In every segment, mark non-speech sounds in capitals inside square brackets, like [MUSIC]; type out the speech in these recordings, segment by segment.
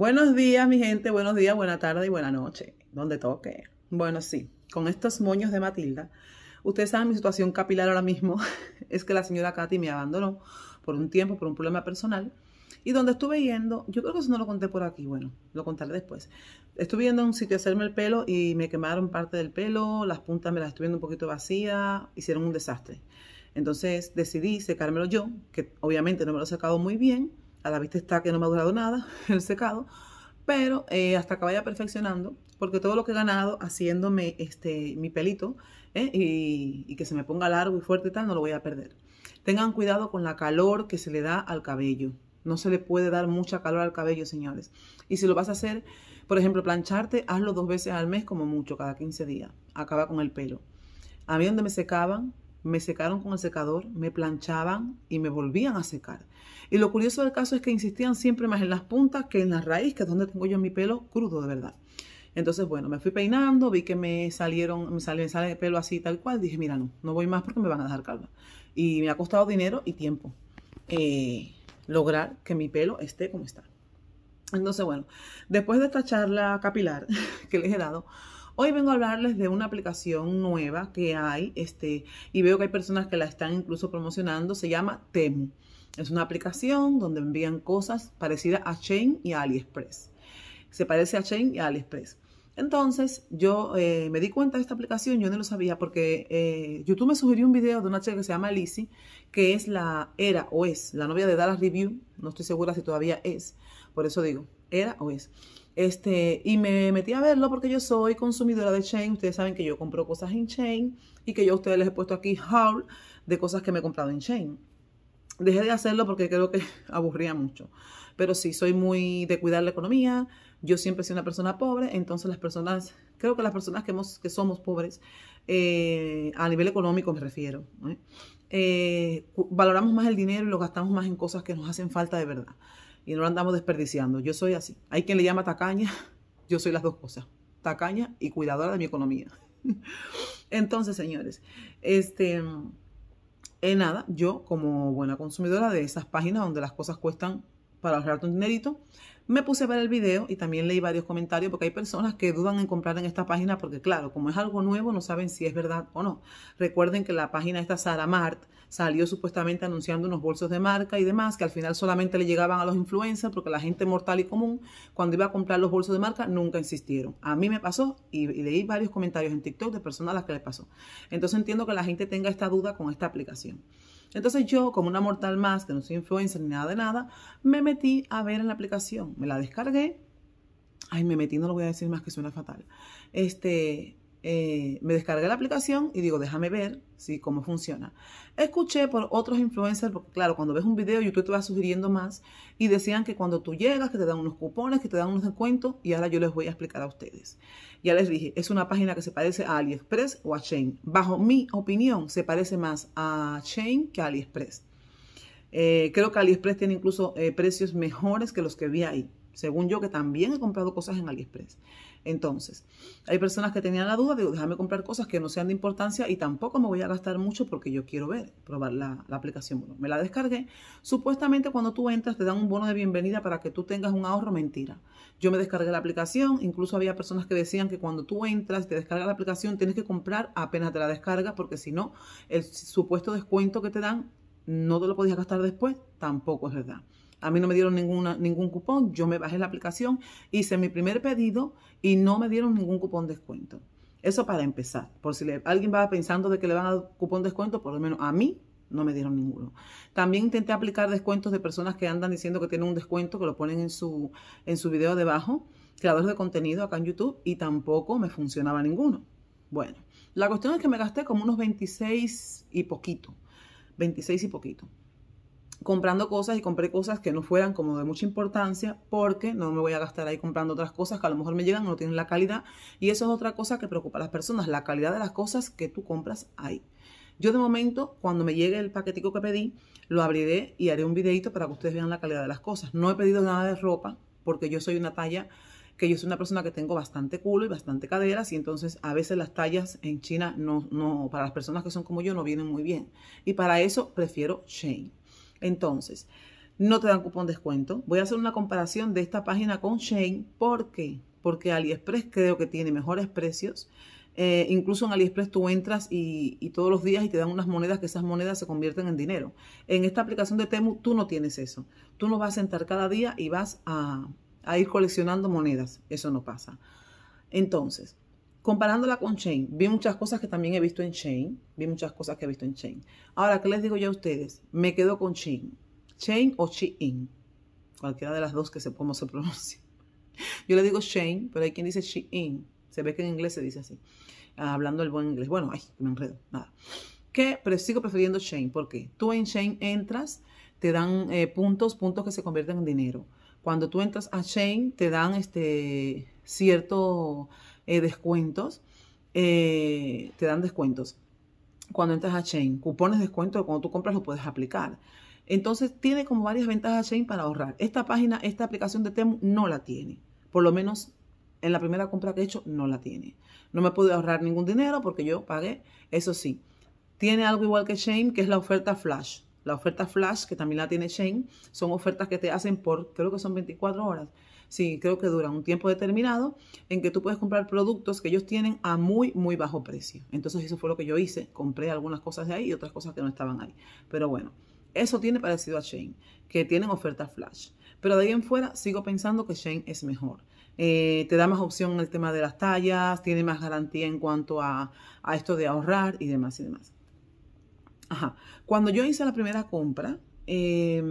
Buenos días, mi gente. Buenos días, buena tarde y buena noche. Donde toque. Bueno, sí, con estos moños de Matilda. Ustedes saben mi situación capilar ahora mismo. [LAUGHS] es que la señora Katy me abandonó por un tiempo, por un problema personal. Y donde estuve yendo, yo creo que eso no lo conté por aquí, bueno, lo contaré después. Estuve yendo a un sitio a hacerme el pelo y me quemaron parte del pelo, las puntas me las estuvieron un poquito vacías, hicieron un desastre. Entonces decidí secármelo yo, que obviamente no me lo he secado muy bien, a la vista está que no me ha durado nada [LAUGHS] el secado, pero eh, hasta que vaya perfeccionando, porque todo lo que he ganado haciéndome este, mi pelito eh, y, y, que se me ponga largo y fuerte y tal, no lo voy a perder. Tengan cuidado con la calor que se le da al cabello. No se le puede dar mucha calor al cabello, señores. Y si lo vas a hacer, por ejemplo, plancharte, hazlo dos veces al mes como mucho, cada 15 días. Acaba con el pelo. A mí donde me secaban, me secaron con el secador, me planchaban y me volvían a secar. Y lo curioso del caso es que insistían siempre más en las puntas que en la raíz, que es donde tengo yo mi pelo crudo de verdad. Entonces, bueno, me fui peinando, vi que me salieron, me sale, el pelo así tal cual, dije, mira, no, no voy más porque me van a dejar calva. Y me ha costado dinero y tiempo eh, lograr que mi pelo esté como está. Entonces, bueno, después de esta charla capilar [LAUGHS] que les he dado, Hoy vengo a hablarles de una aplicación nueva que hay este, y veo que hay personas que la están incluso promocionando. Se llama Temu. Es una aplicación donde envían cosas parecidas a Chain y a AliExpress. Se parece a Chain y a AliExpress. Entonces yo eh, me di cuenta de esta aplicación, yo no lo sabía porque eh, YouTube me sugirió un video de una chica que se llama Lizzie, que es la, era o es, la novia de Dallas Review, no estoy segura si todavía es, por eso digo, era o es. Este, y me metí a verlo porque yo soy consumidora de Chain. Ustedes saben que yo compro cosas en Chain y que yo a ustedes les he puesto aquí haul de cosas que me he comprado en Chain. Dejé de hacerlo porque creo que [LAUGHS] aburría mucho. Pero sí, soy muy de cuidar la economía. Yo siempre he sido una persona pobre, entonces las personas, creo que las personas que, que somos pobres, eh, a nivel económico me refiero, eh, valoramos más el dinero y lo gastamos más en cosas que nos hacen falta de verdad y no lo andamos desperdiciando. Yo soy así. Hay quien le llama tacaña, [LAUGHS] yo soy las dos cosas, tacaña y cuidadora de mi economía. [LAUGHS] Entonces, señores, este, En eh, nada, yo como buena consumidora de esas páginas donde las cosas cuestan para ahorrarte un dinerito, me puse a ver el video y también leí varios comentarios porque hay personas que dudan en comprar en esta página porque claro, como es algo nuevo no saben si es verdad o no. Recuerden que la página esta Sara Mart salió supuestamente anunciando unos bolsos de marca y demás que al final solamente le llegaban a los influencers porque la gente mortal y común cuando iba a comprar los bolsos de marca nunca insistieron. A mí me pasó y, leí varios comentarios en TikTok de personas a las que le pasó. Entonces entiendo que la gente tenga esta duda con esta aplicación. Entonces yo, como una mortal más, que no soy influencer ni nada de nada, me metí a ver en la aplicación. Me la descargué. Ay, me metí, no lo voy a decir más que suena fatal. Este, eh, me descargué la aplicación y digo, déjame ver si cómo funciona. Escuché por otros influencers, porque claro, cuando ves un video, YouTube te va sugiriendo más, y decían que cuando tú llegas, que te dan unos cupones, que te dan unos descuentos, y ahora yo les voy a explicar a ustedes. Ya les dije, es una página que se parece a AliExpress o a Chain. Bajo mi opinión, se parece más a Chain que a AliExpress. Eh, creo que AliExpress tiene incluso eh, precios mejores que los que vi ahí. Según yo, que también he comprado cosas en AliExpress. Entonces, hay personas que tenían la duda, de déjame comprar cosas que no sean de importancia y tampoco me voy a gastar mucho porque yo quiero ver, probar la, aplicación. me la descargué. Supuestamente cuando tú entras te dan un bono de bienvenida para que tú tengas un ahorro, mentira. Yo me descargué la aplicación, incluso había personas que decían que cuando tú entras, y te descargas la aplicación, tienes que comprar apenas te la descargas porque si no, el supuesto descuento que te dan no te lo podías gastar después, tampoco es verdad. A mí no me dieron ningún cupón, yo me bajé la aplicación, hice mi primer pedido y no me dieron ningún cupón descuento. Eso para empezar, por si alguien va pensando de que le van a dar cupón descuento, por lo menos a mí no me dieron ninguno. También intenté aplicar descuentos de personas que andan diciendo que tienen un descuento, que lo ponen en su, en su video debajo, creadores de contenido acá en YouTube, y tampoco me funcionaba ninguno. Bueno, la cuestión es que me gasté como unos 26 y poquito, 26 y poquito comprando cosas y compré cosas que no fueran como de mucha importancia porque no me voy a gastar ahí comprando otras cosas que a lo mejor me llegan no tienen la calidad y eso es otra cosa que preocupa a las personas, la calidad de las cosas que tú compras ahí. Yo de momento, cuando me llegue el paquetico que pedí, lo abriré y haré un videito para que ustedes vean la calidad de las cosas. No he pedido nada de ropa porque yo soy una talla que yo soy una persona que tengo bastante culo y bastante caderas y entonces a veces las tallas en China no, no para las personas que son como yo no vienen muy bien. Y para eso prefiero Shane. Entonces, no te dan cupón descuento. Voy a hacer una comparación de esta página con Shane. ¿Por qué? Porque AliExpress creo que tiene mejores precios. Eh, incluso en AliExpress tú entras y, todos los días y te dan unas monedas que esas monedas se convierten en dinero. En esta aplicación de Temu tú no tienes eso. Tú no vas a sentar cada día y vas a ir coleccionando monedas. Eso no pasa. Entonces, comparándola con Chain, vi muchas cosas que también he visto en Chain. vi muchas cosas que he visto en Chain. Ahora, ¿qué les digo yo a ustedes? Me quedo con Chain. Chain o Chi-in. cualquiera de las dos que se cómo se [LAUGHS] Yo le digo Chain, pero hay quien dice Chi-in. se ve que en inglés se dice así, ah, hablando el buen inglés. Bueno, ay, me enredo, nada. Que pero sigo prefiriendo Shane, qué? tú en Chain entras, te dan eh, puntos, puntos que se convierten en dinero. Cuando tú entras a Chain, te dan este cierto eh, descuentos, eh, te dan descuentos cuando entras a Chain, cupones descuento cuando tú compras lo puedes aplicar. Entonces tiene como varias ventajas Chain para ahorrar. Esta página, esta aplicación de Temu no la tiene, por lo menos en la primera compra que he hecho no la tiene. No me pude ahorrar ningún dinero porque yo pagué, eso sí. Tiene algo igual que Chain que es la oferta flash. La oferta flash, que también la tiene Chain, son ofertas que te hacen por, creo que son 24 horas sí, creo que dura un tiempo determinado, en que tú puedes comprar productos que ellos tienen a muy, muy bajo precio. Entonces eso fue lo que yo hice, compré algunas cosas de ahí y otras cosas que no estaban ahí. Pero bueno, eso tiene parecido a Shane, que tienen ofertas flash. Pero de ahí en fuera sigo pensando que Shane es mejor. Eh, te da más opción en el tema de las tallas, tiene más garantía en cuanto a, a esto de ahorrar y demás y demás. Ajá. Cuando yo hice la primera compra, eh,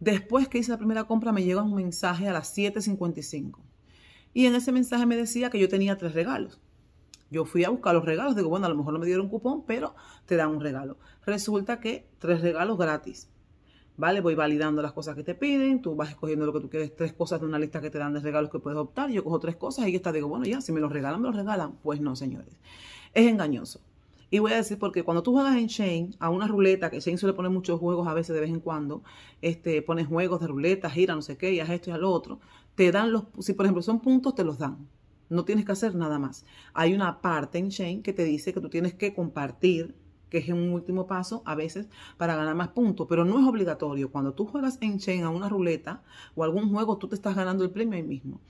Después que hice la primera compra me llega un mensaje a las 7.55 y en ese mensaje me decía que yo tenía tres regalos. Yo fui a buscar los regalos, digo, bueno, a lo mejor no me dieron un cupón, pero te dan un regalo. Resulta que tres regalos gratis. ¿Vale? Voy validando las cosas que te piden, tú vas escogiendo lo que tú quieres, tres cosas de una lista que te dan de regalos que puedes optar. Yo cojo tres cosas y ya está, digo, bueno, ya, si me los regalan, me los regalan. Pues no, señores. Es engañoso. Y voy a decir porque cuando tú juegas en Chain, a una ruleta, que Chain suele poner muchos juegos a veces de vez en cuando, este, pones juegos de ruleta, gira, no sé qué, y haz esto y al otro, te dan los, si por ejemplo son puntos, te los dan. No tienes que hacer nada más. Hay una parte en Chain que te dice que tú tienes que compartir que es un último paso a veces para ganar más puntos, pero no es obligatorio. Cuando tú juegas en Chain a una ruleta o algún juego, tú te estás ganando el premio ahí mismo.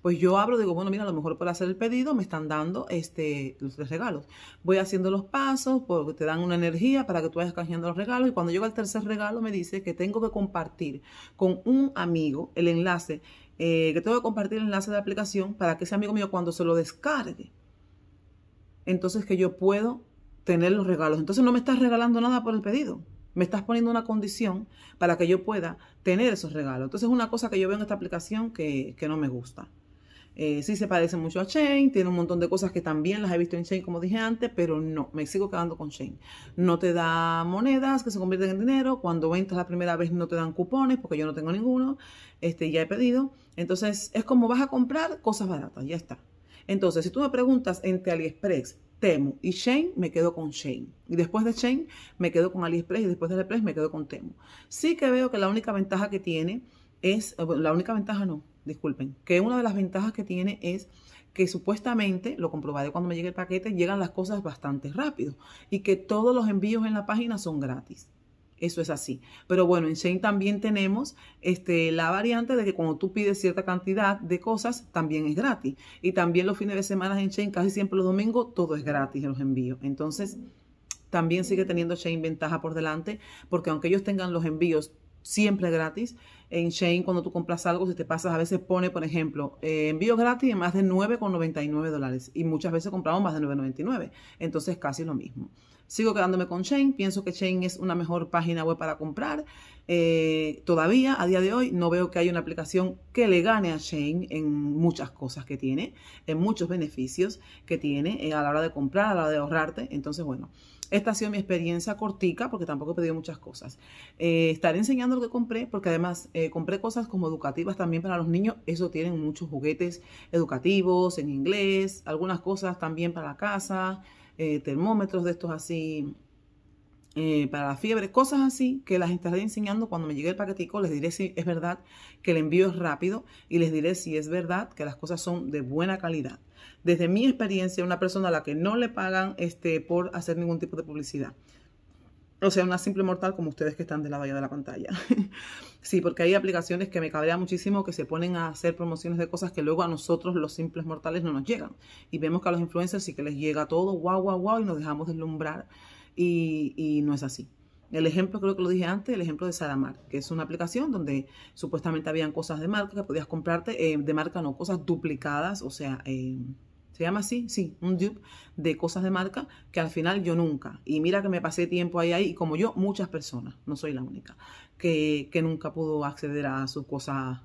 Pues yo hablo, digo, bueno, mira, a lo mejor por hacer el pedido me están dando este, los tres regalos. Voy haciendo los pasos, porque te dan una energía para que tú vayas canjeando los regalos. Y cuando llega el tercer regalo me dice que tengo que compartir con un amigo el enlace, eh, que tengo que compartir el enlace de la aplicación para que ese amigo mío cuando se lo descargue, entonces que yo puedo tener los regalos. Entonces no me estás regalando nada por el pedido. Me estás poniendo una condición para que yo pueda tener esos regalos. Entonces es una cosa que yo veo en esta aplicación que no me gusta. Eh, sí se parece mucho a Shane, tiene un montón de cosas que también las he visto en Shane, como dije antes, pero no, me sigo quedando con Shane. No te da monedas que se convierten en dinero, cuando ventas la primera vez no te dan cupones, porque yo no tengo ninguno, este, ya he pedido. Entonces es como vas a comprar cosas baratas, ya está. Entonces, si tú me preguntas entre AliExpress, Temu y Shane, me quedo con Shane. Y después de Shane, me quedo con AliExpress y después de AliExpress me quedo con Temu. Sí que veo que la única ventaja que tiene es, eh, la única ventaja no, disculpen, que una de las ventajas que tiene es que supuestamente, lo comprobaré cuando me llegue el paquete, llegan las cosas bastante rápido y que todos los envíos en la página son gratis. Eso es así. Pero bueno, en Shane también tenemos este, la variante de que cuando tú pides cierta cantidad de cosas, también es gratis. Y también los fines de semana en Shane, casi siempre los domingos, todo es gratis en los envíos. Entonces, también sigue teniendo Shane ventaja por delante, porque aunque ellos tengan los envíos siempre gratis. En Shane, cuando tú compras algo, si te pasas, a veces pone, por ejemplo, eh, envío gratis en más de 9,99 dólares. Y muchas veces compramos más de 9,99. Entonces, casi lo mismo. Sigo quedándome con Shane. pienso que Shane es una mejor página web para comprar. Eh, todavía, a día de hoy, no veo que haya una aplicación que le gane a Shane en muchas cosas que tiene, en muchos beneficios que tiene eh, a la hora de comprar, a la hora de ahorrarte. Entonces, bueno, esta ha sido mi experiencia cortica porque tampoco he pedido muchas cosas. Eh, estaré enseñando lo que compré porque además compré cosas como educativas también para los niños. Eso tienen muchos juguetes educativos en inglés, algunas cosas también para la casa. Eh, termómetros de estos así eh, para la fiebre, cosas así que las estaré enseñando cuando me llegue el paquetico. Les diré si es verdad que el envío es rápido y les diré si es verdad que las cosas son de buena calidad. Desde mi experiencia, una persona a la que no le pagan este, por hacer ningún tipo de publicidad. O sea, una simple mortal como ustedes que están de la valla de la pantalla. [LAUGHS] sí, porque hay aplicaciones que me cabrea muchísimo que se ponen a hacer promociones de cosas que luego a nosotros los simples mortales no nos llegan. Y vemos que a los influencers sí que les llega todo, guau, guau, guau, y nos dejamos deslumbrar. Y, y no es así. El ejemplo, creo que lo dije antes, el ejemplo de Saramar, que es una aplicación donde supuestamente habían cosas de marca que podías comprarte, eh, de marca no, cosas duplicadas, o sea... Eh, se llama así, sí, un dupe de cosas de marca que al final yo nunca, y mira que me pasé tiempo ahí, ahí, y como yo, muchas personas, no soy la única, que, que nunca pudo acceder a sus cosas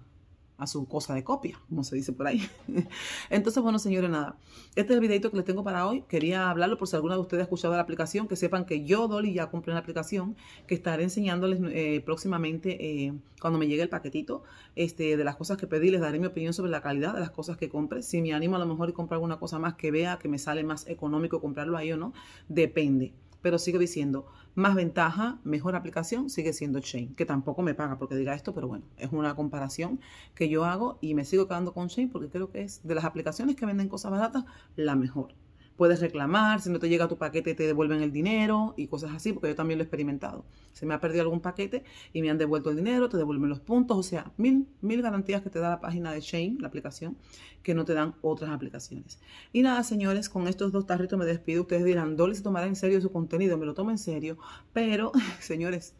a su cosa de copia, como se dice por ahí. [LAUGHS] Entonces, bueno, señores, nada. Este es el videito que les tengo para hoy. Quería hablarlo por si alguna de ustedes ha escuchado la aplicación, que sepan que yo, Dolly, ya compré la aplicación, que estaré enseñándoles eh, próximamente eh, cuando me llegue el paquetito este, de las cosas que pedí. Les daré mi opinión sobre la calidad de las cosas que compre. Si me animo a lo mejor y comprar alguna cosa más que vea que me sale más económico comprarlo ahí o no, depende pero sigue diciendo, más ventaja, mejor aplicación, sigue siendo Chain, que tampoco me paga porque diga esto, pero bueno, es una comparación que yo hago y me sigo quedando con Chain porque creo que es de las aplicaciones que venden cosas baratas la mejor puedes reclamar, si no te llega tu paquete te devuelven el dinero y cosas así, porque yo también lo he experimentado. Se me ha perdido algún paquete y me han devuelto el dinero, te devuelven los puntos, o sea, mil, mil garantías que te da la página de Shane, la aplicación, que no te dan otras aplicaciones. Y nada, señores, con estos dos tarritos me despido. Ustedes dirán, Dolly se tomará en serio su contenido, me lo tomo en serio, pero, [LAUGHS] señores,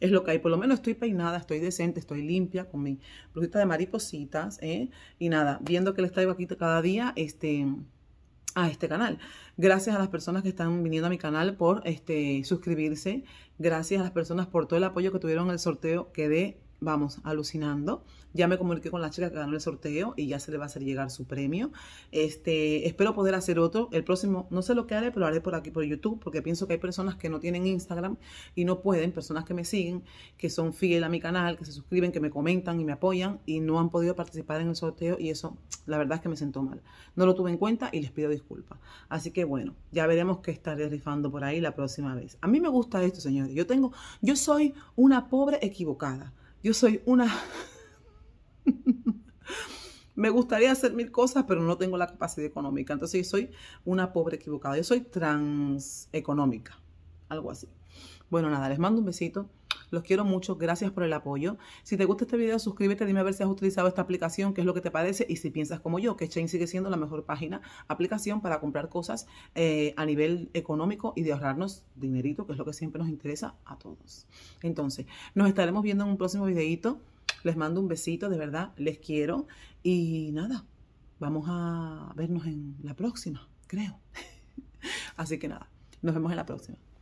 es lo que hay. Por lo menos estoy peinada, estoy decente, estoy limpia con mi blusita de maripositas, ¿eh? Y nada, viendo que les traigo aquí cada día, este a este canal. Gracias a las personas que están viniendo a mi canal por este, suscribirse. Gracias a las personas por todo el apoyo que tuvieron el sorteo. dé vamos, alucinando. Ya me comuniqué con la chica que ganó el sorteo y ya se le va a hacer llegar su premio. Este, espero poder hacer otro. El próximo, no sé lo que haré, pero lo haré por aquí, por YouTube, porque pienso que hay personas que no tienen Instagram y no pueden, personas que me siguen, que son fieles a mi canal, que se suscriben, que me comentan y me apoyan y no han podido participar en el sorteo y eso, la verdad es que me sentó mal. No lo tuve en cuenta y les pido disculpas. Así que bueno, ya veremos qué estaré rifando por ahí la próxima vez. A mí me gusta esto, señores. Yo tengo, yo soy una pobre equivocada. Yo soy una... [LAUGHS] Me gustaría hacer mil cosas, pero no tengo la capacidad económica. Entonces yo soy una pobre equivocada. Yo soy transeconómica, algo así. Bueno, nada, les mando un besito. Los quiero mucho, gracias por el apoyo. Si te gusta este video, suscríbete, dime a ver si has utilizado esta aplicación, qué es lo que te parece y si piensas como yo, que Chain sigue siendo la mejor página, aplicación para comprar cosas eh, a nivel económico y de ahorrarnos dinerito, que es lo que siempre nos interesa a todos. Entonces, nos estaremos viendo en un próximo videito. Les mando un besito, de verdad, les quiero. Y nada, vamos a vernos en la próxima, creo. [LAUGHS] Así que nada, nos vemos en la próxima.